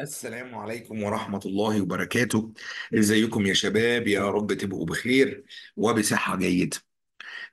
السلام عليكم ورحمة الله وبركاته ازيكم يا شباب يا رب تبقوا بخير وبصحة جيدة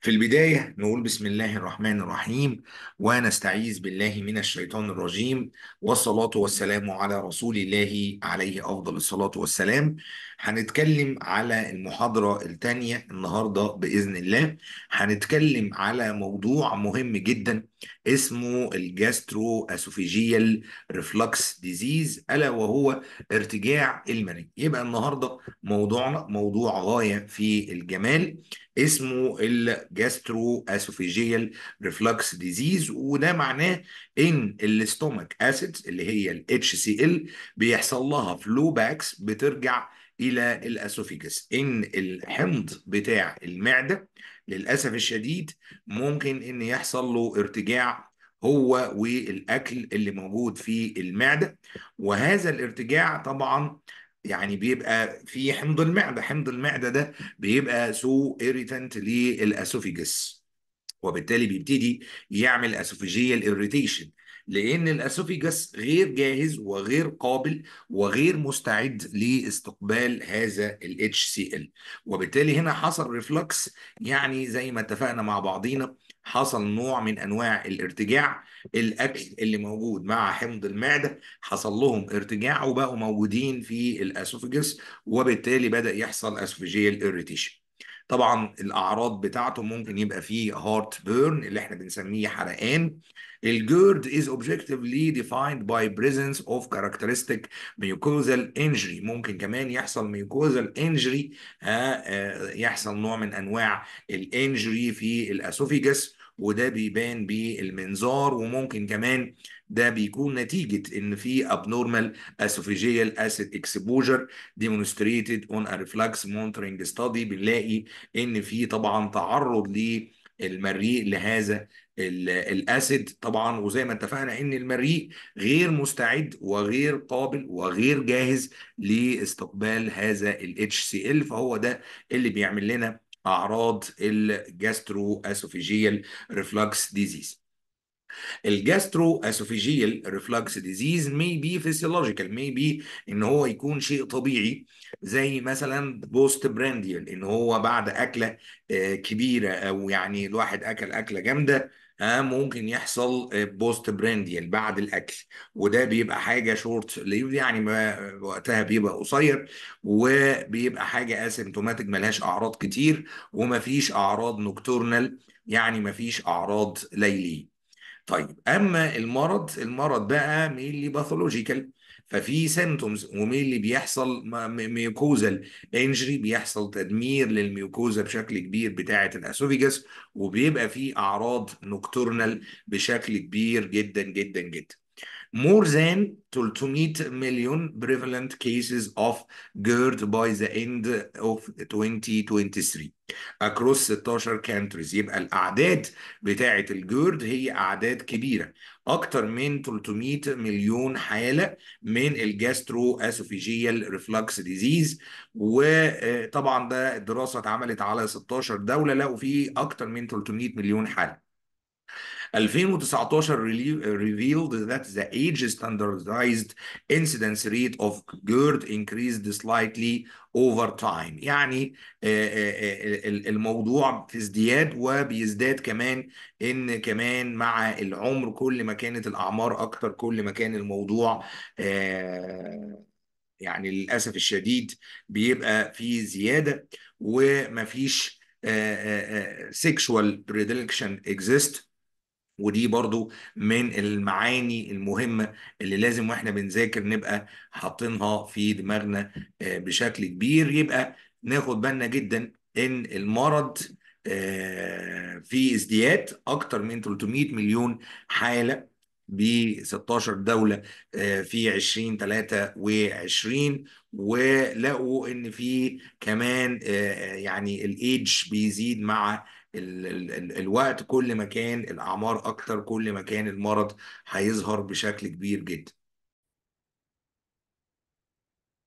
في البداية نقول بسم الله الرحمن الرحيم ونستعيذ بالله من الشيطان الرجيم والصلاة والسلام على رسول الله عليه أفضل الصلاة والسلام هنتكلم على المحاضرة الثانية النهاردة بإذن الله هنتكلم على موضوع مهم جدا اسمه الجاسترو اسوفيجيال ريفلكس ديزيز ألا وهو ارتجاع المني يبقى النهاردة موضوعنا موضوع غاية في الجمال اسمه الجاسترو اسوفيجيال ريفلكس ديزيز وده معناه ان الاستومك اسيدز اللي هي الاتش سي ال بيحصل لها فلو باكس بترجع الى الاسوفيجس ان الحمض بتاع المعده للاسف الشديد ممكن ان يحصل له ارتجاع هو والاكل اللي موجود في المعده وهذا الارتجاع طبعا يعني بيبقى في حمض المعدة حمض المعدة ده بيبقى سو إيريتنت للأسوفيجس وبالتالي بيبتدي يعمل أسوفيجيال إيريتيشن لأن الأسوفيجس غير جاهز وغير قابل وغير مستعد لاستقبال هذا ال HCl وبالتالي هنا حصل ريفلكس يعني زي ما اتفقنا مع بعضينا حصل نوع من انواع الارتجاع الاكل اللي موجود مع حمض المعده حصل لهم ارتجاع وبقوا موجودين في الاسوفجس وبالتالي بدا يحصل اسوفجيال اريتيشن طبعا الاعراض بتاعته ممكن يبقى فيه هارت بيرن اللي احنا بنسميه حرقان الجيرد is objectively defined by presence of characteristic mucosal injury ممكن كمان يحصل mucosal injury آه، آه، يحصل نوع من انواع الانجري في الاسوفيجس وده بيبان بالمنظار وممكن كمان ده بيكون نتيجة ان في abnormal esophageal acid exposure demonstrated on a reflux monitoring study بنلاقي ان في طبعا تعرض للمريء لهذا الاسيد طبعا وزي ما اتفقنا ان المريء غير مستعد وغير قابل وغير جاهز لاستقبال هذا الاتش سي ال فهو ده اللي بيعمل لنا اعراض الجاسترو اسوفيجيال ريفلكس ديزيز الجاسترو اسوفيجيال ريفلكس ديزيز may be physiological may be ان هو يكون شيء طبيعي زي مثلا بوست برانديال ان هو بعد اكله آه، كبيره او يعني الواحد اكل اكله جامده ممكن يحصل بوست آه، برانديال يعني بعد الاكل وده بيبقى حاجه شورت ليف يعني ما وقتها بيبقى قصير وبيبقى حاجه اسيمتوماتيك ملهاش اعراض كتير ومفيش اعراض نوكتورنال يعني مفيش اعراض ليليه طيب اما المرض المرض بقى مينلي باثولوجيكال ففي سيمتومز ومين اللي بيحصل ميوكوزال انجري بيحصل تدمير للميوكوزا بشكل كبير بتاعه الاسوفيجاس وبيبقى في اعراض نوكتورنال بشكل كبير جدا جدا جدا more than 300 million prevalent cases of GERD by the end of 2023 across 16 countries يبقى الأعداد بتاعة الجيرد هي أعداد كبيرة اكتر من 300 مليون حاله من الجاسترو اسوفيجيال ريفلكس ديزيز وطبعا ده الدراسه اتعملت على 16 دوله لقوا فيه اكتر من 300 مليون حاله 2019 revealed that the age standardized incidence rate of GERD increased slightly over time يعني آه، آه، آه، الموضوع في ازدياد وبيزداد كمان ان كمان مع العمر كل ما كانت الاعمار اكتر كل ما كان الموضوع يعني للاسف الشديد بيبقى في زياده ومفيش sexual بريدكشن اكزيست ودي برضو من المعاني المهمة اللي لازم واحنا بنذاكر نبقى حاطينها في دماغنا آه، بشكل كبير يبقى ناخد بالنا جدا ان المرض آه، في ازدياد اكتر من 300 مليون حالة ب 16 دولة آه، في 2023 ولقوا ان في كمان يعني الايدج بيزيد مع ال ال ال الوقت كل ما كان الاعمار اكتر كل ما كان المرض هيظهر بشكل كبير جدا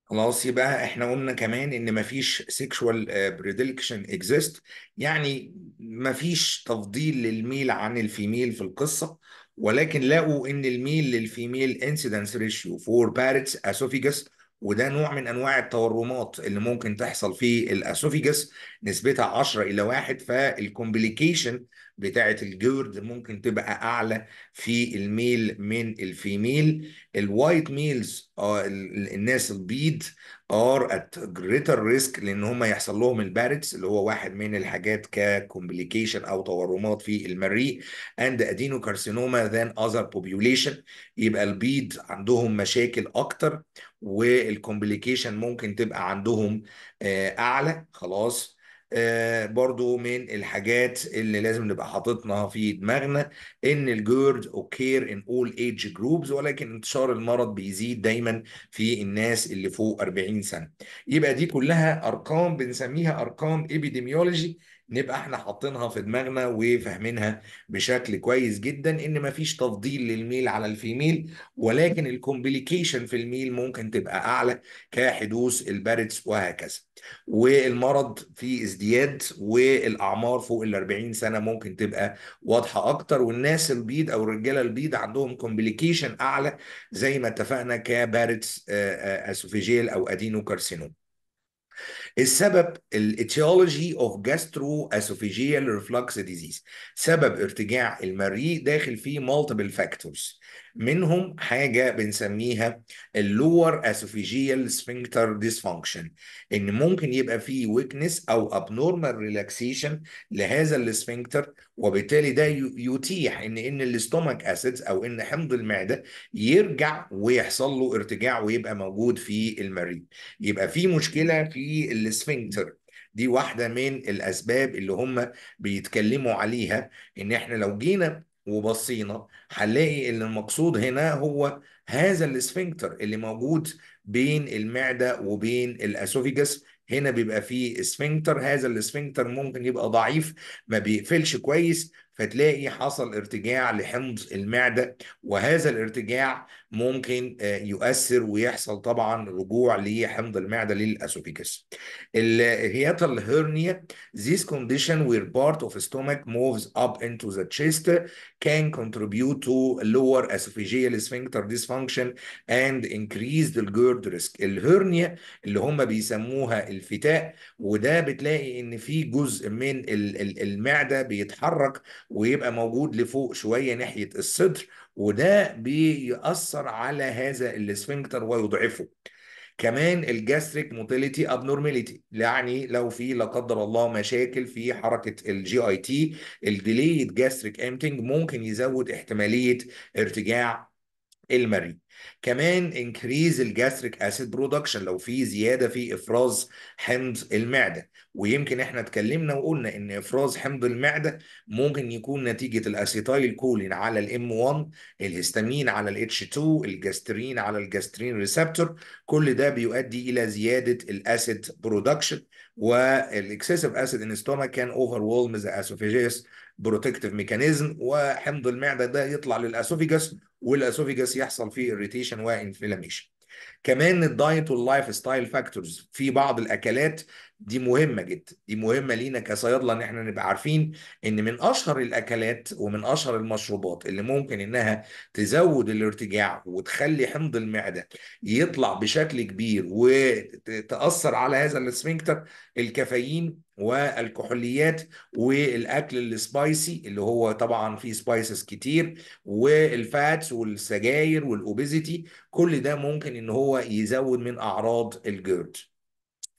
خلاص يبقى احنا قلنا كمان ان مفيش سيكشوال بريدكشن اكزيست يعني مفيش تفضيل للميل عن الفيميل في القصه ولكن لقوا ان الميل للفيميل انسيدنس ريشيو فور باريتس اسوفيجاس وده نوع من انواع التورمات اللي ممكن تحصل في الاسوفيجس نسبتها 10 الى 1 فالكومبليكيشن بتاعه الجورد ممكن تبقى اعلى في الميل من الفيميل الوايت ميلز الناس البيض ار ات جريتر ريسك لان هم يحصل لهم البارتس اللي هو واحد من الحاجات ككومبليكيشن او تورمات في المريء اند ادينو كارسينوما ذان اذر بوبيوليشن يبقى البيض عندهم مشاكل اكتر والكومبليكيشن ممكن تبقى عندهم آه، اعلى خلاص آه، برضو من الحاجات اللي لازم نبقى حاططنا في دماغنا ان الجيرد اوكير ان اول ايج جروبز ولكن انتشار المرض بيزيد دايما في الناس اللي فوق 40 سنه يبقى دي كلها ارقام بنسميها ارقام ايبيديميولوجي نبقى احنا حاطينها في دماغنا وفاهمينها بشكل كويس جدا ان مفيش تفضيل للميل على الفيميل ولكن الكومبليكيشن في الميل ممكن تبقى اعلى كحدوث البارتس وهكذا والمرض في ازدياد والاعمار فوق ال 40 سنه ممكن تبقى واضحه اكتر والناس البيض او الرجاله البيض عندهم كومبليكيشن اعلى زي ما اتفقنا كبارتس آه، آه، اسوفيجيل او ادينو كارسينوم السبب الاتيولوجي اوف جاسترو اسوفيجيال ريفلكس ديزيز سبب ارتجاع المريء داخل فيه مالتيبل فاكتورز منهم حاجه بنسميها اللور اسوفيجيال سفنكتر ديسفانكشن ان ممكن يبقى فيه ويكنس او ابنورمال ريلاكسيشن لهذا السفنكتر وبالتالي ده يتيح ان ان الاستومك اسيدز او ان حمض المعده يرجع ويحصل له ارتجاع ويبقى موجود في المريء يبقى في مشكله في السفنكتر دي واحده من الاسباب اللي هم بيتكلموا عليها ان احنا لو جينا وبصينا هنلاقي ان المقصود هنا هو هذا الاسفنكتر اللي موجود بين المعده وبين الاسوفيجس هنا بيبقى فيه اسفنكتر هذا الاسفنكتر ممكن يبقى ضعيف ما بيقفلش كويس فتلاقي حصل ارتجاع لحمض المعدة وهذا الارتجاع ممكن آه، يؤثر ويحصل طبعا رجوع لحمض المعدة للأسوفيكس الهياتال هيرنيا this condition where part of stomach moves up into the chest can contribute to lower esophageal sphincter dysfunction and increase the GERD risk الهرنيا اللي هم بيسموها الفتاء وده بتلاقي ان في جزء من المعدة بيتحرك ويبقى موجود لفوق شويه ناحيه الصدر وده بيأثر على هذا الاسفنكتر ويضعفه كمان الجاستريك موتيليتي ابنورماليتي يعني لو في لا قدر الله مشاكل في حركه الجي اي تي الديليت جاستريك امتنج ممكن يزود احتماليه ارتجاع المريء كمان انكريز الجاستريك اسيد برودكشن لو في زياده في افراز حمض المعده ويمكن احنا اتكلمنا وقلنا ان افراز حمض المعده ممكن يكون نتيجه الاسيتايل كولين على الام 1 الهستامين على الاتش 2 الجاسترين على الجاسترين ريسبتور كل ده بيؤدي الى زياده الاسيد برودكشن والاكسسيف اسيد ان ستومك كان اوفر ذا اسوفيجيس بروتكتيف ميكانيزم وحمض المعده ده يطلع للاسوفيجاس والاسوفيجاس يحصل فيه اريتيشن وانفلاميشن كمان الدايت واللايف ستايل فاكتورز في بعض الاكلات دي مهمه جدا دي مهمه لينا كصيادله ان احنا نبقى عارفين ان من اشهر الاكلات ومن اشهر المشروبات اللي ممكن انها تزود الارتجاع وتخلي حمض المعده يطلع بشكل كبير وتاثر على هذا السفنكتر الكافيين والكحوليات والاكل السبايسي اللي هو طبعا فيه سبايسز كتير والفاتس والسجاير والاوبيزيتي كل ده ممكن ان هو يزود من اعراض الجيرد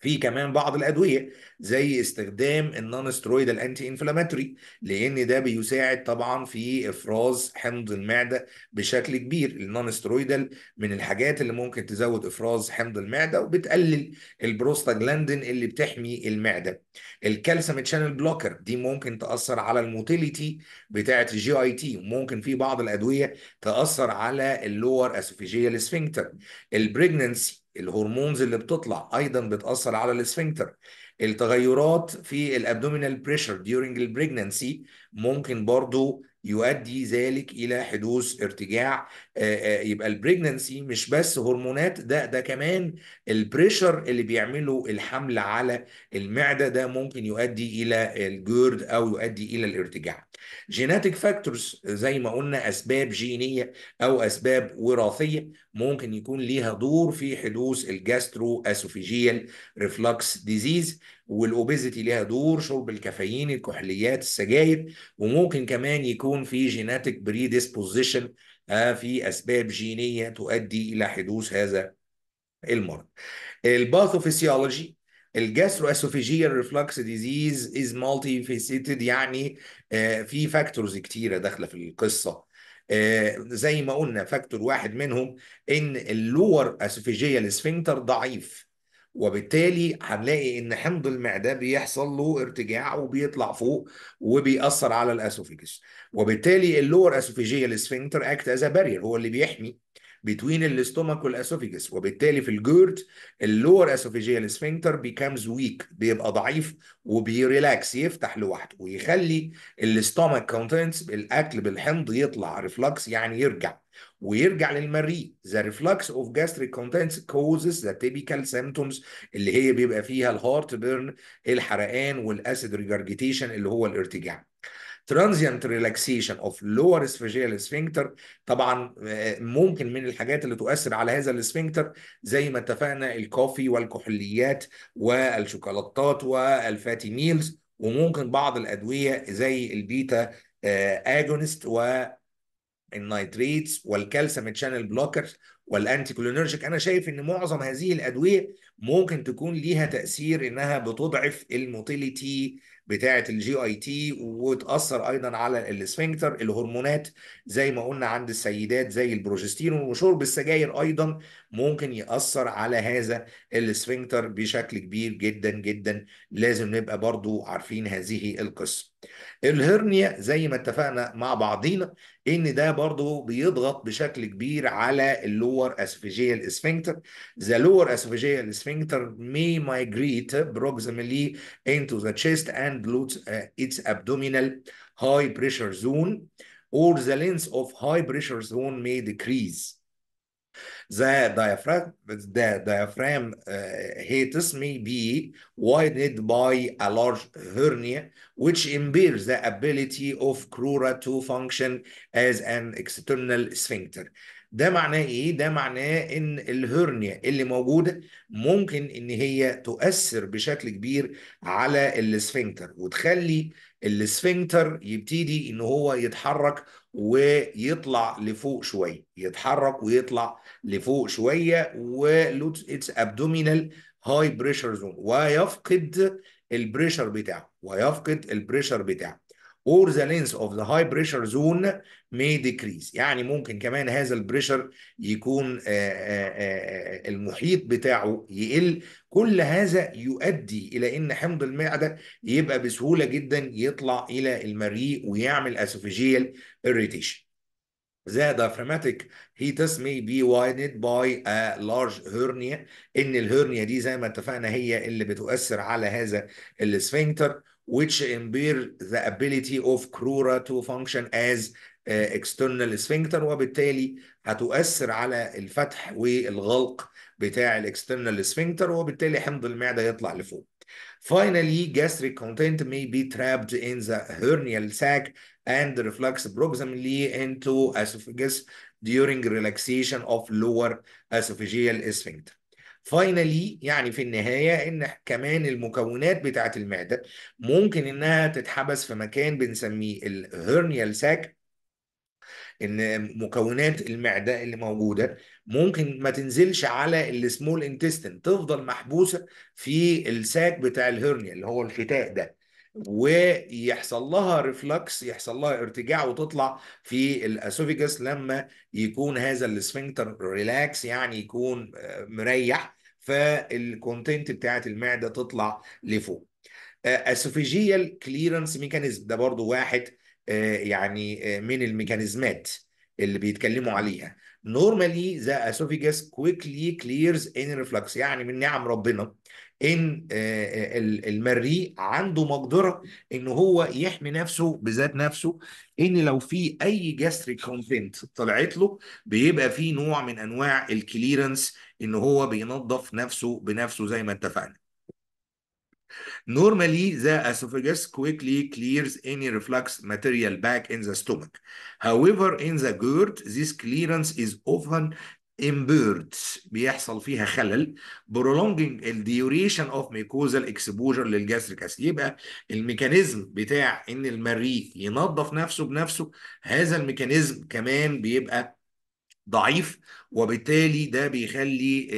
في كمان بعض الادويه زي استخدام النون سترويدال انتي انفلاماتوري لان ده بيساعد طبعا في افراز حمض المعده بشكل كبير النون سترويدال من الحاجات اللي ممكن تزود افراز حمض المعده وبتقلل البروستاجلاندين اللي بتحمي المعده الكالسيوم شانل بلوكر دي ممكن تاثر على الموتيليتي بتاعه الجي اي تي وممكن في بعض الادويه تاثر على اللور اسوفيجيال سفنكتر البريجننسي الهرمونز اللي بتطلع ايضا بتاثر على الاسفنكتر التغيرات في الابدومينال بريشر ديورنج البريجننسي ممكن برضو يؤدي ذلك الى حدوث ارتجاع آه، آه، يبقى البريجننسي مش بس هرمونات ده ده كمان البريشر اللي بيعمله الحمل على المعده ده ممكن يؤدي الى الجرد او يؤدي الى الارتجاع جيناتيك فاكتورز زي ما قلنا اسباب جينيه او اسباب وراثيه ممكن يكون ليها دور في حدوث الجاسترو اسوفيجيال ريفلكس ديزيز والاوبيزيتي ليها دور شرب الكافيين الكحوليات السجاير وممكن كمان يكون في جيناتيك آه، بريديسبوزيشن في اسباب جينيه تؤدي الى حدوث هذا المرض الباثوفيسيولوجي الجاسترو اسوفيجيال ريفلكس ديزيز از مالتي فيسيتد يعني آه، في فاكتورز كتيره داخله في القصه آه، زي ما قلنا فاكتور واحد منهم ان اللور اسوفيجيال سفنكتر ضعيف وبالتالي هنلاقي ان حمض المعده بيحصل له ارتجاع وبيطلع فوق وبيأثر على الاسوفيجس وبالتالي اللور اسوفيجيال سفنكتر اكت از بارير هو اللي بيحمي between الاستومك والاسوفيجس وبالتالي في الجيرد اللور اسوفيجيال سفنكتر بيكامز ويك بيبقى ضعيف وبيريلاكس يفتح لوحده ويخلي الاستومك كونتنتس الاكل بالحمض يطلع ريفلكس يعني يرجع ويرجع للمريء the reflux of gastric contents causes the typical symptoms اللي هي بيبقى فيها الهارت بيرن الحرقان والاسيد ريجرجيتيشن اللي هو الارتجاع ترانزيانت ريلاكسيشن اوف لور اسفاجيال سفنكتر طبعا آه، ممكن من الحاجات اللي تؤثر على هذا السفنكتر زي ما اتفقنا الكوفي والكحوليات والشوكولاتات والفاتي ميلز وممكن بعض الادويه زي البيتا اجونست آه، و النيتريتس والكالسيوم شانل بلوكرز والانتي كولينرجيك انا شايف ان معظم هذه الادويه ممكن تكون ليها تاثير انها بتضعف الموتيليتي بتاعه الجي اي تي وتاثر ايضا على الاسفنكتر الهرمونات زي ما قلنا عند السيدات زي البروجستيرون وشرب السجاير ايضا ممكن ياثر على هذا الاسفنكتر بشكل كبير جدا جدا لازم نبقى برضو عارفين هذه القصه الهرنيا زي ما اتفقنا مع بعضينا ان ده برضه بيضغط بشكل كبير على اللور اسفيجيال اسفنكتر ذا لور اسفيجيال اسفنكتر may migrate proximally into the chest and glutes uh, its abdominal high pressure zone or the length of high pressure zone may decrease The diaphragm, the diaphragm هي may be widened by a large hernia which impairs the ability of crura to function as an external sphincter. ده معناه ايه؟ ده معناه ان الهرنيا اللي موجوده ممكن ان هي تؤثر بشكل كبير على السفنكتر وتخلي السفنكتر يبتدي ان هو يتحرك ويطلع لفوق شويه يتحرك ويطلع لفوق شويه و اتس ابدومينال هاي بريشر زون ويفقد البريشر بتاعه ويفقد البريشر بتاعه or the length of the high pressure zone may decrease يعني ممكن كمان هذا البريشر يكون آه، آه، آه، المحيط بتاعه يقل كل هذا يؤدي الى ان حمض المعده يبقى بسهوله جدا يطلع الى المريء ويعمل اسوفيجيال اريتيشن The diaphragmatic hiatus may be widened by a large hernia إن الهرنيا دي زي ما اتفقنا هي اللي بتؤثر على هذا الاسفنكتر which impair the ability of crura to function as external sphincter وبالتالي هتؤثر على الفتح والغلق بتاع الاكسترنال سفنكتر وبالتالي حمض المعده يطلع لفوق. Finally, gastric content may be trapped in the hernial sac and reflux proximally into esophagus during relaxation of lower esophageal sphincter. Finally, يعني في النهاية إن كمان المكونات بتاعة المعدة ممكن إنها تتحبس في مكان بنسميه الهرنيال ساك ان مكونات المعده اللي موجوده ممكن ما تنزلش على السمول انتستين تفضل محبوسه في الساك بتاع الهرنيا اللي هو الفتاء ده ويحصل لها ريفلكس يحصل لها ارتجاع وتطلع في الاسوفيجاس لما يكون هذا السفنكتر ريلاكس يعني يكون آه، مريح فالكونتنت بتاعه المعده تطلع لفوق اسوفيجيال كليرنس ميكانيزم ده برضو واحد آه، يعني آه، من الميكانيزمات اللي بيتكلموا عليها normally the esophagus quickly clears any reflux يعني من نعم ربنا ان آه، المريء عنده مقدره ان هو يحمي نفسه بذات نفسه ان لو في اي جاستريك كونتنت طلعت له بيبقى في نوع من انواع الكليرنس ان هو بينظف نفسه بنفسه زي ما اتفقنا Normally, the esophagus quickly clears any reflux material back in the stomach. However, in the GERD, this clearance is often impaired بيحصل فيها خلل prolonging the duration of mucosal exposure للجاستريك اسيد يبقى الميكانيزم بتاع ان المريء ينظف نفسه بنفسه هذا الميكانيزم كمان بيبقى ضعيف وبالتالي ده بيخلي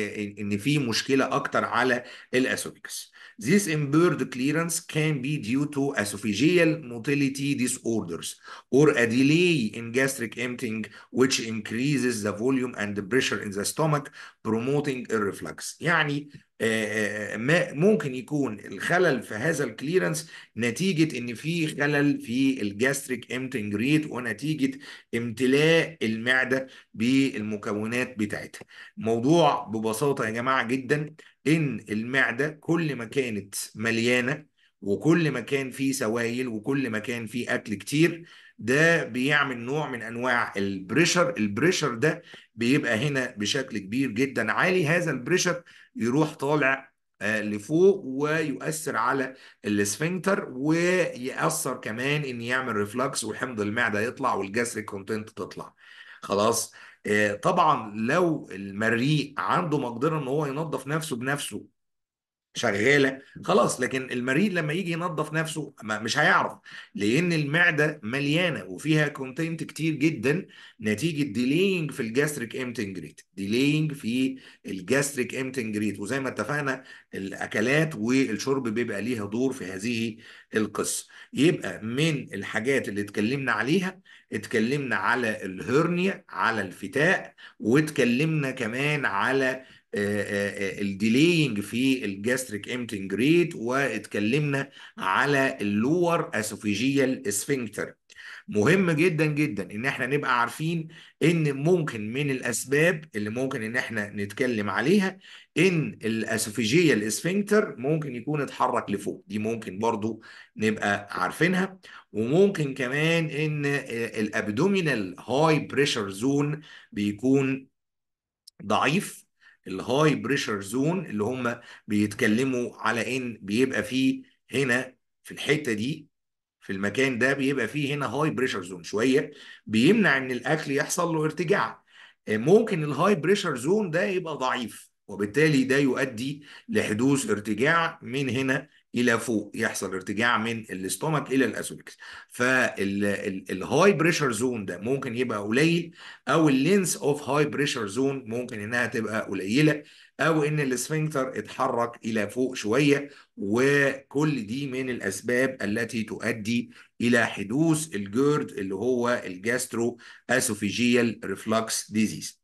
ان في مشكله اكتر على الاسوفيكس This impaired clearance can be due to esophageal motility disorders or a delay in gastric emptying, which increases the volume and the pressure in the stomach, بروموتنج الريفلكس يعني آه، آه، ما ممكن يكون الخلل في هذا الكليرنس نتيجه ان في خلل في الجاستريك امتنج ريت ونتيجه امتلاء المعده بالمكونات بتاعتها موضوع ببساطه يا جماعه جدا ان المعده كل ما كانت مليانه وكل ما كان في سوائل وكل ما كان في اكل كتير ده بيعمل نوع من انواع البريشر البريشر ده بيبقى هنا بشكل كبير جدا عالي هذا البريشر يروح طالع آه، لفوق ويؤثر على الاسفنتر ويأثر كمان ان يعمل ريفلكس وحمض المعده يطلع والجسر كونتنت تطلع خلاص آه، طبعا لو المريء عنده مقدره ان هو ينظف نفسه بنفسه شغاله خلاص لكن المريض لما يجي ينظف نفسه مش هيعرف لان المعده مليانه وفيها كونتنت كتير جدا نتيجه ديلينج في الجاستريك امتنجريت ديلينج في الجاستريك امتنجريت وزي ما اتفقنا الاكلات والشرب بيبقى ليها دور في هذه القصه يبقى من الحاجات اللي اتكلمنا عليها اتكلمنا على الهرنيا على الفتاء واتكلمنا كمان على آه، آه، آه، الديلينج في الجاستريك امتنج ريت واتكلمنا على اللور اسوفيجيال اسفنكتر مهم جدا جدا ان احنا نبقى عارفين ان ممكن من الاسباب اللي ممكن ان احنا نتكلم عليها ان الاسوفيجيال الاسفنكتر ممكن يكون اتحرك لفوق دي ممكن برضو نبقى عارفينها وممكن كمان ان الابدومينال هاي بريشر زون بيكون ضعيف الهاي بريشر زون اللي هم بيتكلموا على ان بيبقى فيه هنا في الحته دي في المكان ده بيبقى فيه هنا هاي بريشر زون شويه بيمنع ان الاكل يحصل له ارتجاع آه، ممكن الهاي بريشر زون ده يبقى ضعيف وبالتالي ده يؤدي لحدوث ارتجاع من هنا الى فوق يحصل ارتجاع من الاستومك الى الاسوفكس فالهاي بريشر زون ده ممكن يبقى قليل او اللينس اوف هاي بريشر زون ممكن انها تبقى قليله او ان الاسفنكتر اتحرك الى فوق شويه وكل دي من الاسباب التي تؤدي الى حدوث الجيرد اللي هو الجاسترو اسوفيجيال ريفلكس ديزيز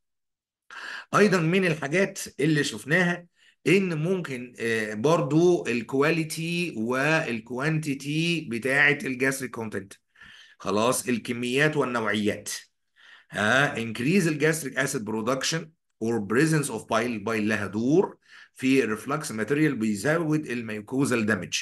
ايضا من الحاجات اللي شفناها ان ممكن آه، برضو الكواليتي والكوانتيتي بتاعه الجاستريك كونتنت خلاص الكميات والنوعيات ها انكريز الجاستريك اسيد برودكشن اور بريزنس اوف بايل بايل لها دور في الريفلكس ماتيريال بيزود الميوكوزال دامج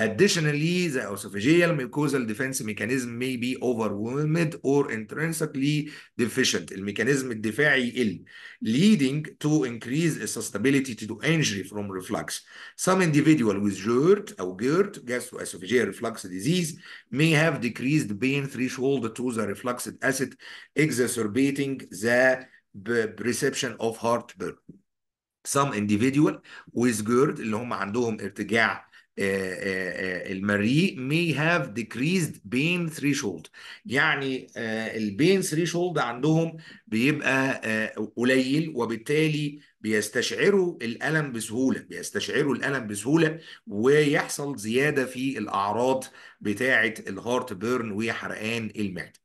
Additionally, the esophageal mucosal defense mechanism may be overwhelmed or intrinsically deficient. الميكانيزم الدفاعي ill, leading to increased susceptibility to injury from reflux. Some individual with GERD or GERD gastroesophageal reflux disease may have decreased pain threshold to the refluxed acid exacerbating the perception of heartburn. some individual with GERD اللي هم عندهم ارتجاع آه، آه، آه، المريء may have decreased pain threshold يعني البين threshold عندهم بيبقى قليل وبالتالي بيستشعروا الألم بسهولة بيستشعروا الألم بسهولة ويحصل زيادة في الأعراض بتاعة الهارت بيرن وحرقان المعدة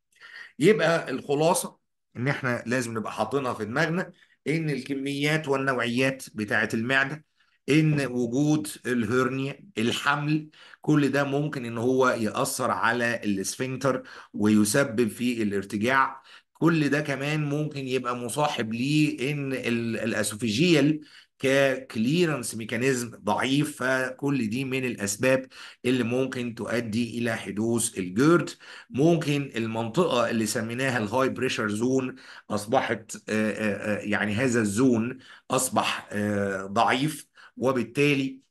يبقى الخلاصة إن إحنا لازم نبقى حاطينها في دماغنا ان الكميات والنوعيات بتاعه المعده ان وجود الهرنيا الحمل كل ده ممكن ان هو ياثر على الاسفنكتر ويسبب في الارتجاع كل ده كمان ممكن يبقى مصاحب ليه ان الاسوفيجيال ككليرنس ميكانيزم ضعيف فكل دي من الاسباب اللي ممكن تؤدي الى حدوث الجيرد ممكن المنطقه اللي سميناها الهاي بريشر زون اصبحت آه، آه، آه، يعني هذا الزون اصبح ضعيف وبالتالي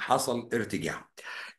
حصل ارتجاع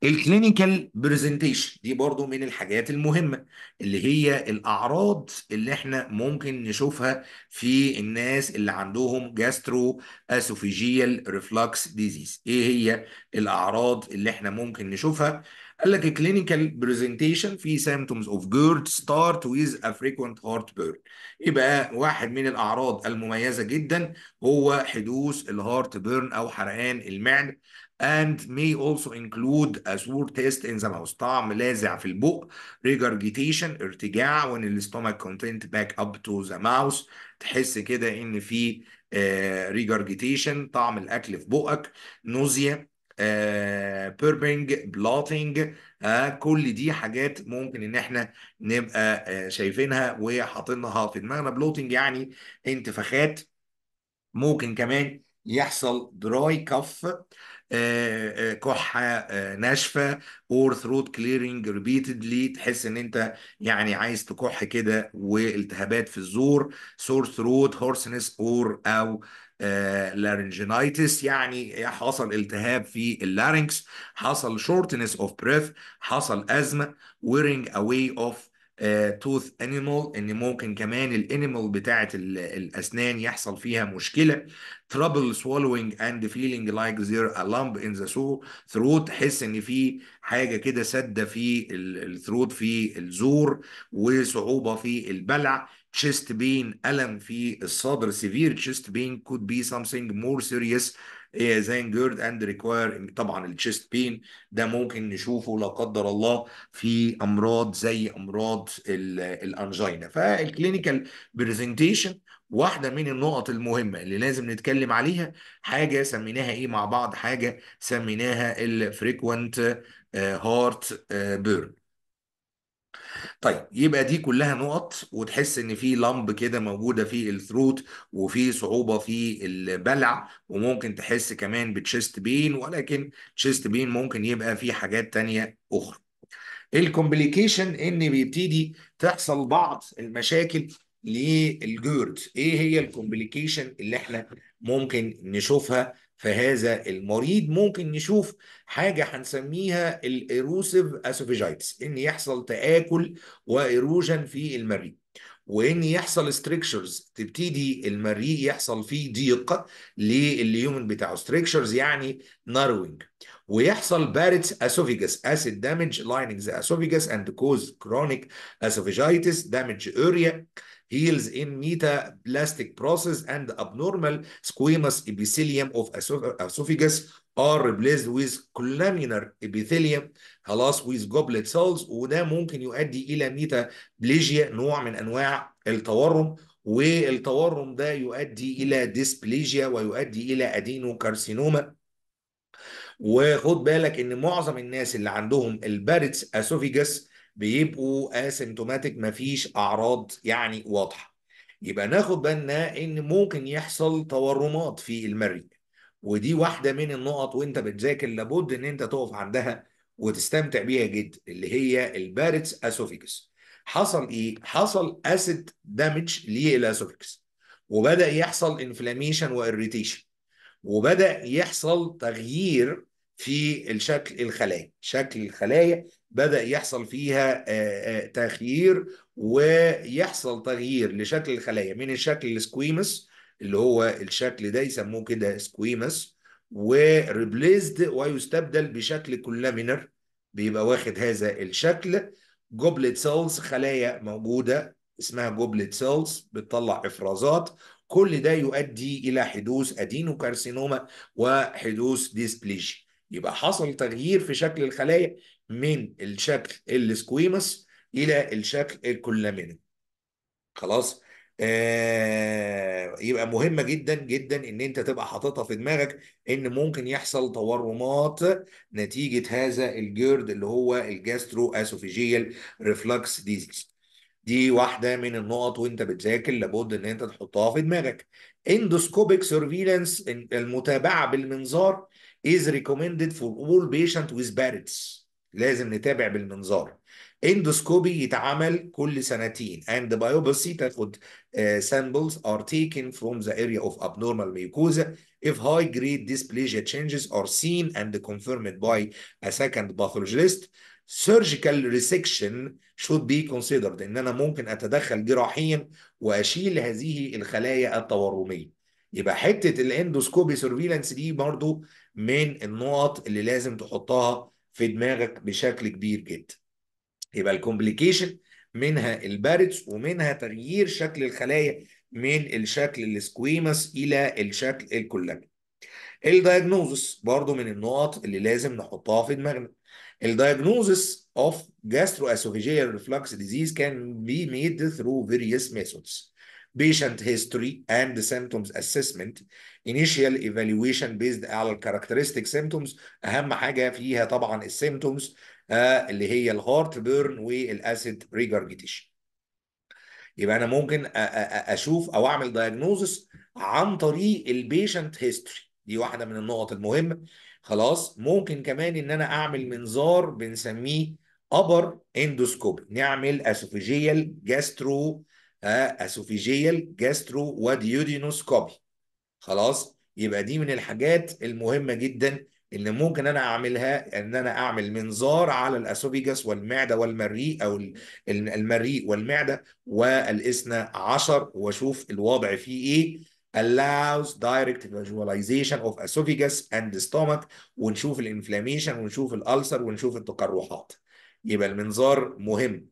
الكلينيكال برزنتيشن دي برضو من الحاجات المهمة اللي هي الأعراض اللي احنا ممكن نشوفها في الناس اللي عندهم جاسترو اسوفيجيال ريفلوكس ديزيز ايه هي الأعراض اللي احنا ممكن نشوفها قال لك الكلينيكال برزنتيشن في سيمتومز اوف جيرد ستارت ويز ا فريكوينت هارت بيرن يبقى واحد من الاعراض المميزه جدا هو حدوث الهارت بيرن او حرقان المعده and may also include a sore taste in the mouth طعم لاذع في البق regurgitation ارتجاع when the stomach content back up to the mouth تحس كده ان في uh, regurgitation طعم الاكل في بقك nausea بيربنج uh, بلوتنج uh, كل دي حاجات ممكن ان احنا نبقى uh, شايفينها وحاطينها في دماغنا بلوتنج يعني انتفاخات ممكن كمان يحصل دراي كف آه، آه، كحه آه، ناشفه اور ثروت كليرنج ريبيتدلي تحس ان انت يعني عايز تكح كده والتهابات في الزور سور ثروت هورسنس اور او لارنجينايتس يعني حصل التهاب في اللارنكس حصل شورتنس اوف بريث حصل ازمه ويرنج اواي اوف توث آه، انيمال ان ممكن كمان الانيمال بتاعه الاسنان يحصل فيها مشكله trouble اند فيلينج لايك like ا a ان ذا سو ثروت تحس ان في حاجه كده سده في الثروت في الزور وصعوبه في البلع chest pain الم في الصدر severe chest pain could be something more serious هي جيرد اند ريكوير طبعا التشست بين ده ممكن نشوفه لا قدر الله في امراض زي امراض الانجينا فالكلينيكال برزنتيشن واحدة من النقط المهمة اللي لازم نتكلم عليها حاجة سميناها ايه مع بعض حاجة سميناها الفريكوانت هارت بيرن طيب يبقى دي كلها نقط وتحس ان في لمب كده موجوده في الثروت وفي صعوبه في البلع وممكن تحس كمان بتشيست بين ولكن تشيست بين ممكن يبقى في حاجات تانية اخرى الكومبليكيشن ان بيبتدي تحصل بعض المشاكل للجيرد ايه هي الكومبليكيشن اللي احنا ممكن نشوفها فهذا المريض ممكن نشوف حاجه هنسميها الايروسيف اسوفيجايتس ان يحصل تاكل وايروجن في المريء وان يحصل ستريكشرز تبتدي المريء يحصل فيه ضيق لليومن بتاعه ستريكشرز يعني ناروينج ويحصل بارتس اسوفيجاس اسيد دامج لايننج ذا اسوفيجاس اند كوز كرونيك اسوفيجايتس دامج اوريا heals in metablastic process and abnormal squamous epithelium of esophagus are replaced with columnar epithelium خلاص with goblet cells وده ممكن يؤدي الى ميتابليجيا نوع من انواع التورم والتورم ده يؤدي الى ديسبليجيا ويؤدي الى ادينوكارسينوما وخد بالك ان معظم الناس اللي عندهم البارتس اسوفيجاس بيبقوا اسيمتوماتيك مفيش اعراض يعني واضحه يبقى ناخد بالنا ان ممكن يحصل تورمات في المريء ودي واحده من النقط وانت بتذاكر لابد ان انت تقف عندها وتستمتع بيها جدا اللي هي البارتس اسوفيكس حصل ايه حصل اسيد دامج للاسوفيكس وبدا يحصل انفلاميشن واريتيشن وبدا يحصل تغيير في الشكل الخلايا شكل الخلايا بدأ يحصل فيها آه، آه، تغيير ويحصل تغيير لشكل الخلايا من الشكل السكويمس اللي هو الشكل ده يسموه كده سكويمس وريبليزد ويستبدل بشكل كولامينر بيبقى واخد هذا الشكل جوبلت سيلز خلايا موجوده اسمها جوبلت سيلز بتطلع افرازات كل ده يؤدي الى حدوث ادينوكارسينوما وحدوث ديسبليجي يبقى حصل تغيير في شكل الخلايا من الشكل السكويمس الى الشكل الكولامين خلاص آه يبقى مهمه جدا جدا ان انت تبقى حاططها في دماغك ان ممكن يحصل تورمات نتيجه هذا الجيرد اللي هو الجاسترو اسوفيجيال ريفلكس ديزيز دي واحده من النقط وانت بتذاكر لابد ان انت تحطها في دماغك اندوسكوبيك سيرفيلانس المتابعه بالمنظار is recommended for all patients with Barrett's لازم نتابع بالمنظار اندوسكوبي يتعمل كل سنتين اند بايوبسي تاخد سامبلز ار تيكن فروم ذا اريا اوف ابنورمال ميوكوزا اف هاي جريد ديسبليجيا تشينجز ار سين اند كونفيرمد باي ا سكند باثولوجيست سيرجيكال ريسكشن شود بي كونسيدرد ان انا ممكن اتدخل جراحيا واشيل هذه الخلايا التورميه يبقى حته الاندوسكوبي سيرفيلانس دي برضو من النقط اللي لازم تحطها في دماغك بشكل كبير جدا يبقى الكومبليكيشن منها البارتس ومنها تغيير شكل الخلايا من الشكل السكويمس الى الشكل الكولاجين الدايجنوزس برضو من النقط اللي لازم نحطها في دماغنا الدايجنوزس of gastroesophageal reflux disease can be made through various methods patient history and the symptoms assessment initial evaluation based على الكاركترستيك symptoms اهم حاجه فيها طبعا السيمتومز آه، اللي هي الهارت بيرن والاسيد ريجارجيتيشن يبقى انا ممكن اشوف او اعمل دايجنوزس عن طريق البيشنت هيستوري دي واحده من النقط المهمه خلاص ممكن كمان ان انا اعمل منظار بنسميه ابر اندوسكوب نعمل اسوفيجيال جاسترو اسوفيجيال جاسترو وديودينوسكوبي خلاص يبقى دي من الحاجات المهمه جدا اللي ممكن انا اعملها ان انا اعمل منظار على الاسوفيجاس والمعده والمريء او المريء والمعده والاثنى عشر واشوف الوضع فيه ايه allows direct visualization of esophagus and stomach ونشوف الانفلاميشن ونشوف الالسر ونشوف التقرحات يبقى المنظار مهم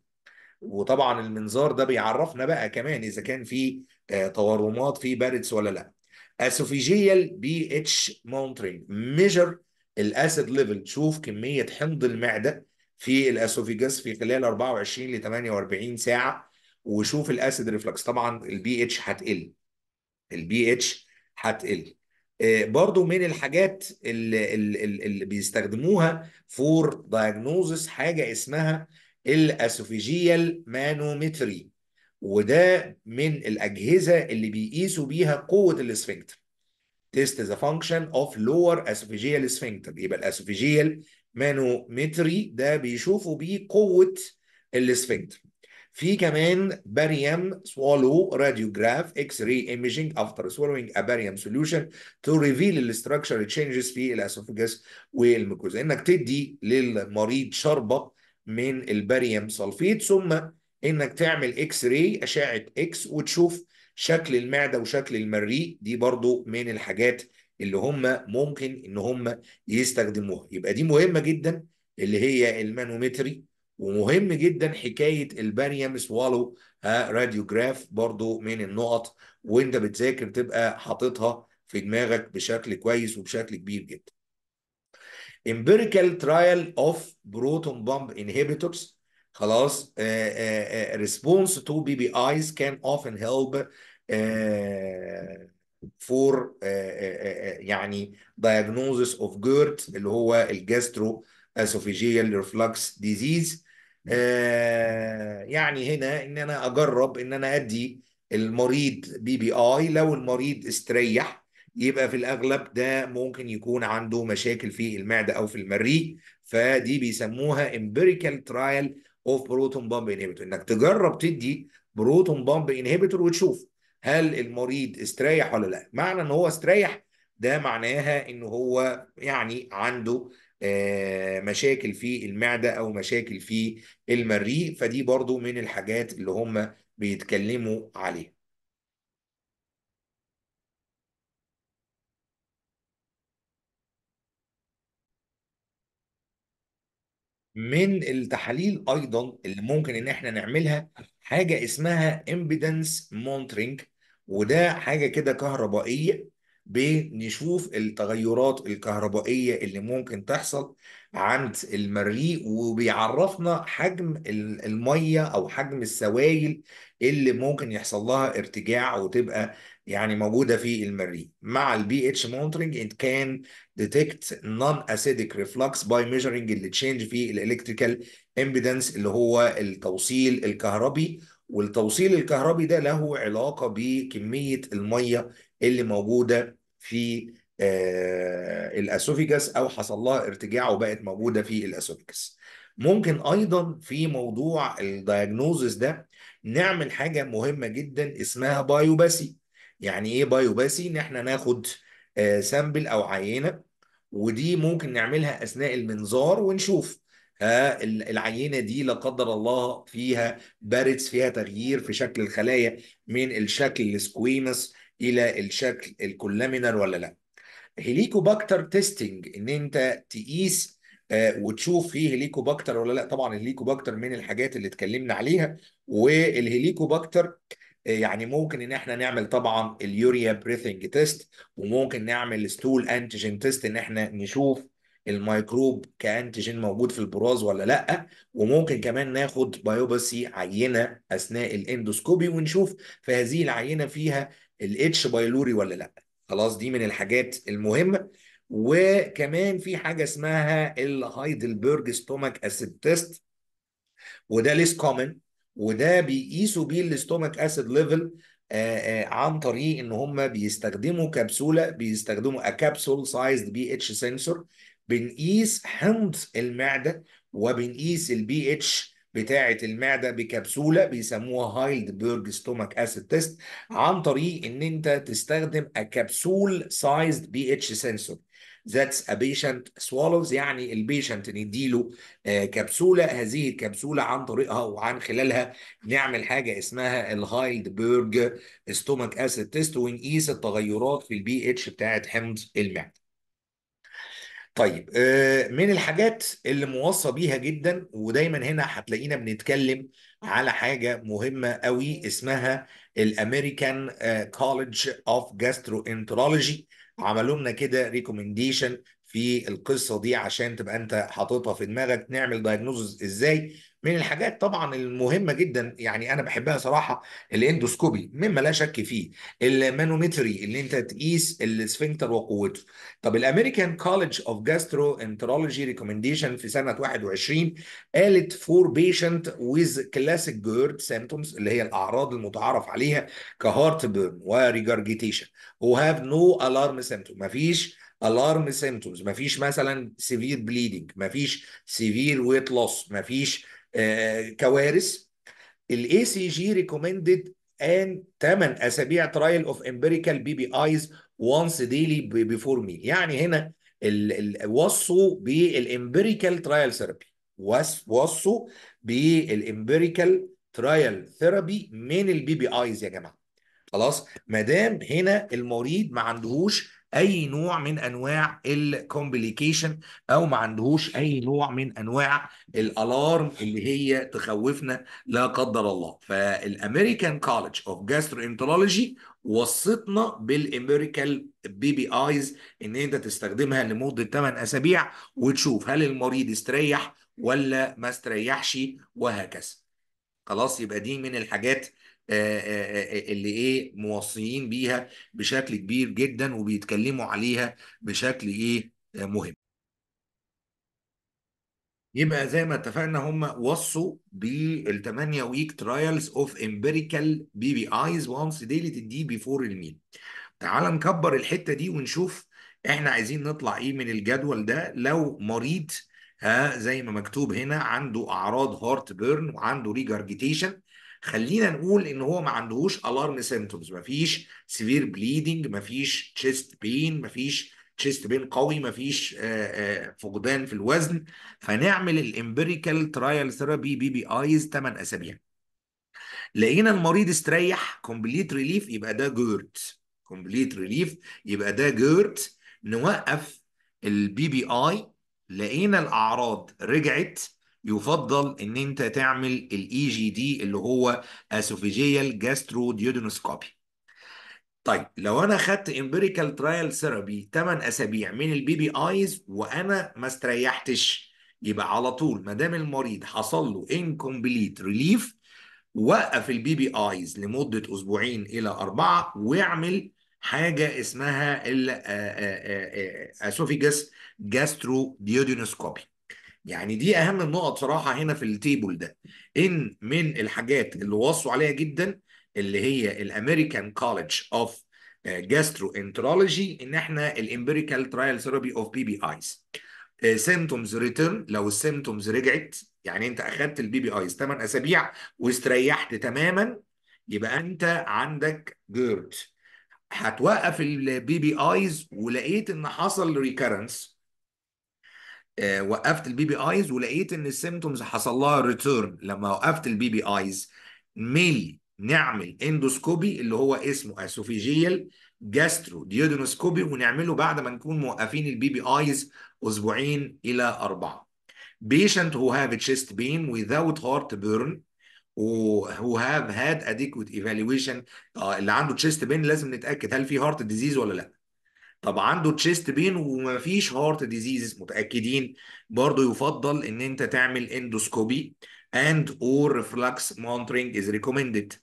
وطبعا المنظار ده بيعرفنا بقى كمان اذا كان في آه، تورمات في بارتس ولا لا اسوفيجيال بي اتش مونترينج ميجر الاسيد ليفل شوف كميه حمض المعده في الاسوفيجاس في خلال 24 ل 48 ساعه وشوف الاسيد ريفلكس طبعا البي اتش هتقل البي اتش هتقل آه، برضو من الحاجات اللي, اللي, اللي بيستخدموها فور دايجنوزس حاجه اسمها الاسوفيجيال مانومتري وده من الاجهزه اللي بيقيسوا بيها قوه الاسفنكتر تيست ذا فانكشن اوف لور اسوفيجيال اسفنكتر يبقى الاسوفيجيال مانومتري ده بيشوفوا بيه قوه الاسفنكتر في كمان باريوم سوالو راديوجراف اكس راي ايميجينج افتر سوالوينج ا باريوم سوليوشن تو ريفيل الاستراكشر تشينجز في الاسوفجاس والميكوز انك تدي للمريض شربه من الباريوم سلفيد ثم انك تعمل اكس راي اشعه اكس وتشوف شكل المعده وشكل المريء دي برضو من الحاجات اللي هم ممكن ان هم يستخدموها يبقى دي مهمه جدا اللي هي المانومتري ومهم جدا حكايه الباريوم سوالو راديوجراف برضو من النقط وانت بتذاكر تبقى حاططها في دماغك بشكل كويس وبشكل كبير جدا empirical trial of proton pump inhibitors خلاص uh, uh, response to PPIs can often help for uh, يعني diagnosis of GERD اللي هو الجسترو esophageal reflux disease آه يعني هنا ان انا اجرب ان انا ادي المريض بي بي اي لو المريض استريح يبقى في الاغلب ده ممكن يكون عنده مشاكل في المعده او في المريء فدي بيسموها امبيريكال ترايل اوف بروتون بامب انهبيتور انك تجرب تدي بروتون بامب انهبيتور وتشوف هل المريض استريح ولا لا معنى ان هو استريح ده معناها ان هو يعني عنده آه، مشاكل في المعده او مشاكل في المريء فدي برضو من الحاجات اللي هم بيتكلموا عليها من التحاليل ايضا اللي ممكن ان احنا نعملها حاجه اسمها امبيدنس مونترنج وده حاجه كده كهربائيه بنشوف التغيرات الكهربائية اللي ممكن تحصل عند المريء وبيعرفنا حجم المية أو حجم السوائل اللي ممكن يحصل لها ارتجاع وتبقى يعني موجودة في المريء مع البي اتش مونترنج it can detect non-acidic reflux by measuring the change في الالكتريكال امبيدنس اللي هو التوصيل الكهربي والتوصيل الكهربي ده له علاقة بكمية المية اللي موجوده في آه، الاسوفيجاس او حصل لها ارتجاع وبقت موجوده في الاسوفيجاس ممكن ايضا في موضوع الدايجنوزس ده نعمل حاجه مهمه جدا اسمها بايوباسي يعني ايه بايوباسي ان احنا ناخد آه، سامبل او عينه ودي ممكن نعملها اثناء المنظار ونشوف ها العينه دي لا قدر الله فيها بارتس فيها تغيير في شكل الخلايا من الشكل السكويمس الى الشكل الكولامينر ولا لا هيليكوباكتر تيستنج ان انت تقيس آه، وتشوف فيه هيليكوباكتر ولا لا طبعا الهيليكوباكتر من الحاجات اللي اتكلمنا عليها والهيليكوباكتر آه، يعني ممكن ان احنا نعمل طبعا اليوريا بريثنج تيست وممكن نعمل ستول انتيجين تيست ان احنا نشوف الميكروب كانتيجين موجود في البراز ولا لا وممكن كمان ناخد بايوباسي عينه اثناء الاندوسكوبي ونشوف في هذه العينه فيها الاتش بايلوري ولا لا خلاص دي من الحاجات المهمه وكمان في حاجه اسمها الهايدلبرج ستومك اسيد تيست وده ليس كومن وده بيقيسوا بيه الاستومك اسيد ليفل عن طريق ان هم بيستخدموا كبسوله بيستخدموا كابسول سايزد بي اتش سنسور بنقيس حمض المعده وبنقيس البي اتش بتاعه المعده بكبسوله بيسموها هايلد بيرج ستومك اسيد تيست عن طريق ان انت تستخدم كبسول سايزد بي pH سنسور ذاتس ا بيشنت سوالوز يعني البيشنت نديله آه، كبسوله هذه الكبسوله عن طريقها وعن خلالها نعمل حاجه اسمها الهايلد بيرج ستومك اسيد تيست ونقيس التغيرات في البي اتش بتاعه حمض المعده طيب آه، من الحاجات اللي موصى بيها جدا ودايما هنا هتلاقينا بنتكلم على حاجة مهمة قوي اسمها الامريكان كولج اوف جاسترو انترولوجي عملوا لنا كده ريكومنديشن في القصة دي عشان تبقى انت حاططها في دماغك نعمل دايجنوزز ازاي من الحاجات طبعا المهمه جدا يعني انا بحبها صراحه الاندوسكوبي مما لا شك فيه المانومتري اللي انت تقيس السفنكتر وقوته طب الامريكان كولج اوف جاسترو انترولوجي ريكومنديشن في سنه 21 قالت فور بيشنت ويز كلاسيك جيرد سيمتومز اللي هي الاعراض المتعارف عليها كهارت بيرن وريجارجيتيشن هاف نو الارم سيمتوم مفيش الارم سيمتومز مفيش مثلا سيفير بليدنج مفيش سيفير ويت لوس مفيش آه، كوارث الاي سي جي ريكومندد ان 8 اسابيع ترايل اوف امبيريكال بي بي ايز وانس ديلي بيفور ميل يعني هنا وصوا بالامبيريكال ترايل ثيرابي وصوا بالامبيريكال ترايل ثيرابي من البي بي ايز يا جماعه خلاص ما دام هنا المريض ما عندهوش اي نوع من انواع الكومبليكيشن او ما عندهوش اي نوع من انواع الالارم اللي هي تخوفنا لا قدر الله فالامريكان كولج اوف جاسترو انترولوجي وصتنا بالامريكال بي ايز ان انت تستخدمها لمده 8 اسابيع وتشوف هل المريض استريح ولا ما استريحش وهكذا خلاص يبقى دي من الحاجات آه، آه، آه، اللي ايه موصيين بيها بشكل كبير جدا وبيتكلموا عليها بشكل ايه مهم يبقى زي ما اتفقنا هم وصوا بال 8 ويك ترايلز اوف امبيريكال بي بي ايز وانس ديلي تدي بيفور الميل تعال نكبر الحته دي ونشوف احنا عايزين نطلع ايه من الجدول ده لو مريض ها زي ما مكتوب هنا عنده اعراض هارت بيرن وعنده ريجارجيتيشن خلينا نقول ان هو ما عندهوش الارم سيمتومز ما فيش سيفير بليدنج ما فيش تشيست بين ما فيش تشيست بين قوي ما فيش آه، آه، فقدان في الوزن فنعمل الامبيريكال ترايل ثيرابي بي بي ايز 8 اسابيع لقينا المريض استريح كومبليت ريليف يبقى ده جيرت كومبليت ريليف يبقى ده جيرت نوقف البي بي اي لقينا الاعراض رجعت يفضل ان انت تعمل الاي جي e دي اللي هو اسوفيجيال جاسترو ديودونوسكوبي طيب لو انا خدت امبيريكال ترايل ثيرابي 8 اسابيع من البي بي ايز وانا ما استريحتش يبقى على طول ما دام المريض حصل له انكمبليت ريليف وقف البي بي ايز لمده اسبوعين الى اربعه واعمل حاجه اسمها الاسوفيجاس جاسترو ديودونوسكوبي يعني دي اهم النقط صراحه هنا في التيبل ده ان من الحاجات اللي وصوا عليها جدا اللي هي الامريكان كولج اوف جاسترو انترولوجي ان احنا الامبيريكال ترايل ثيرابي اوف بي بي ايز سيمتومز ريتيرن لو السيمتومز رجعت يعني انت اخدت البي بي ايز 8 اسابيع واستريحت تماما يبقى انت عندك جيرد هتوقف البي بي ايز ولقيت ان حصل ريكرنس آه، وقفت البي بي ايز ولقيت ان السيمتومز حصل لها ريتيرن لما وقفت البي بي ايز ميلي نعمل اندوسكوبي اللي هو اسمه اسوفيجيال جاسترو ديودونوسكوبي ونعمله بعد ما نكون موقفين البي بي ايز اسبوعين الى اربعه. Patient who have chest pain without بيرن وهو هاف هاد اديكوت ايفالويشن اللي عنده تشيست بين لازم نتاكد هل في هارت ديزيز ولا لا. طب عنده تشيست بين وما فيش هارت ديزيز متاكدين برضه يفضل ان انت تعمل اندوسكوبي اند اور ريفلكس مونترينج از ريكومندد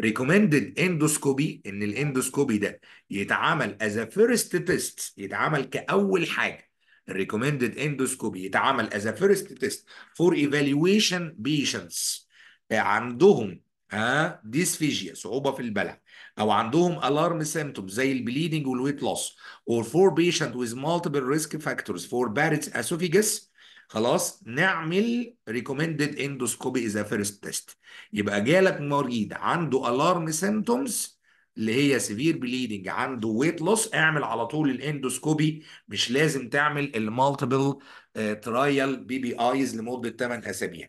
ريكومندد اندوسكوبي ان الاندوسكوبي ده يتعمل از ا فيرست تيست يتعمل كاول حاجه الريكومندد اندوسكوبي يتعمل از ا فيرست تيست فور ايفالويشن بيشنتس عندهم ها آه، ديسفيجيا صعوبه في البلع او عندهم الارم سيمتوم زي البليدنج والويت لوس or for بيشنت with multiple risk factors for Barrett's esophagus خلاص نعمل recommended endoscopy as a first test يبقى جالك مريض عنده الارم سيمتومز اللي هي سيفير بليدنج عنده ويت لوس اعمل على طول الاندوسكوبي مش لازم تعمل المالتيبل ترايل بي بي ايز لمده 8 اسابيع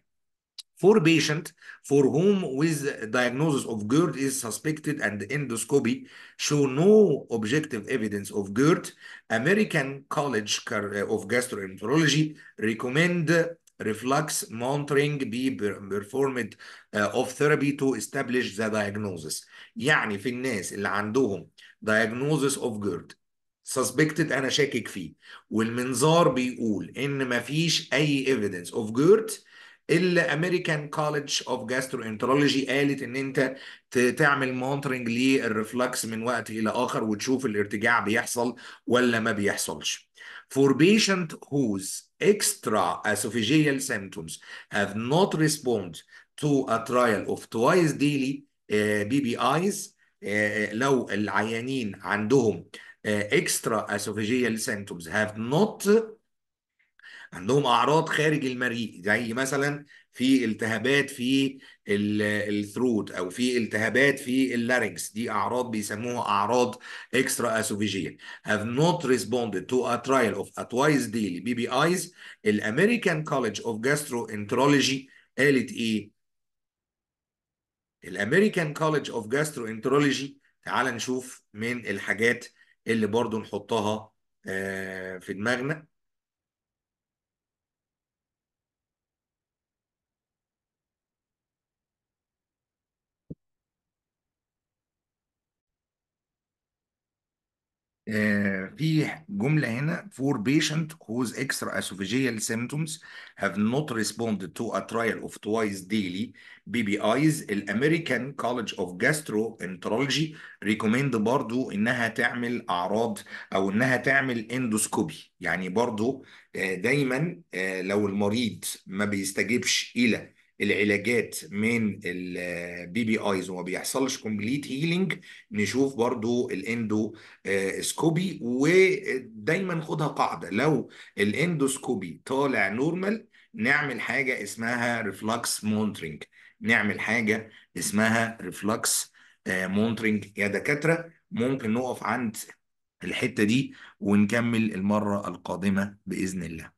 for patient for whom with diagnosis of GERD is suspected and endoscopy show no objective evidence of GERD, American College uh, of Gastroenterology recommend reflux monitoring be performed uh, of therapy to establish the diagnosis. يعني في الناس اللي عندهم diagnosis of GERD suspected انا شاكك فيه والمنظار بيقول ان مفيش اي evidence of GERD الامريكان كولج اوف جاستروانترولوجي قالت ان انت تعمل مونترنج للرفلكس من وقت الى اخر وتشوف الارتجاع بيحصل ولا ما بيحصلش For patient whose extra esophageal symptoms have not responded to a trial of twice daily uh, eh, BBIs, eh, لو العيانين عندهم eh, extra esophageal symptoms have not عندهم اعراض خارج المريء زي مثلا في التهابات في الثروت او في التهابات في اللارنكس دي اعراض بيسموها اعراض اكسترا اسوفيجيال have not responded to a trial of a twice daily BBIs الامريكان كولج اوف جاسترو انترولوجي قالت ايه الامريكان كولج اوف جاسترو انترولوجي تعال نشوف من الحاجات اللي برضو نحطها آه، في دماغنا في جملة هنا for patient whose extraesophageal symptoms have not responded to a trial of twice daily BBIs الأمريكان College of Gastroenterology recommend برضو إنها تعمل أعراض أو إنها تعمل اندوسكوبي يعني برضو دايما لو المريض ما بيستجبش إلى العلاجات من البي بي ايز وما بيحصلش كومبليت هيلينج نشوف برضو الاندو آه، سكوبي ودايما خدها قاعده لو الاندوسكوبي طالع نورمال نعمل حاجه اسمها ريفلكس مونترنج نعمل حاجه اسمها ريفلكس مونترنج آه، يا دكاتره ممكن نقف عند الحته دي ونكمل المره القادمه باذن الله